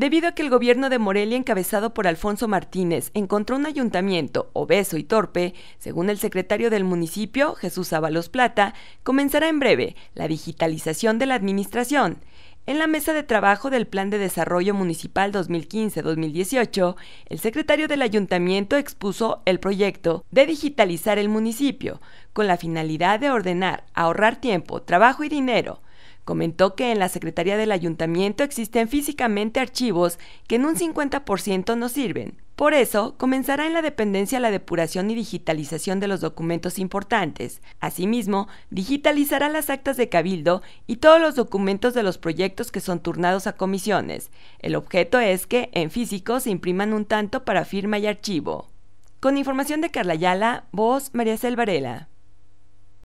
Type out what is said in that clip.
Debido a que el gobierno de Morelia, encabezado por Alfonso Martínez, encontró un ayuntamiento obeso y torpe, según el secretario del municipio, Jesús Ábalos Plata, comenzará en breve la digitalización de la administración. En la mesa de trabajo del Plan de Desarrollo Municipal 2015-2018, el secretario del ayuntamiento expuso el proyecto de digitalizar el municipio, con la finalidad de ordenar, ahorrar tiempo, trabajo y dinero Comentó que en la Secretaría del Ayuntamiento existen físicamente archivos que en un 50% no sirven. Por eso, comenzará en la dependencia la depuración y digitalización de los documentos importantes. Asimismo, digitalizará las actas de cabildo y todos los documentos de los proyectos que son turnados a comisiones. El objeto es que en físico se impriman un tanto para firma y archivo. Con información de Carla Ayala, voz María Selvarela.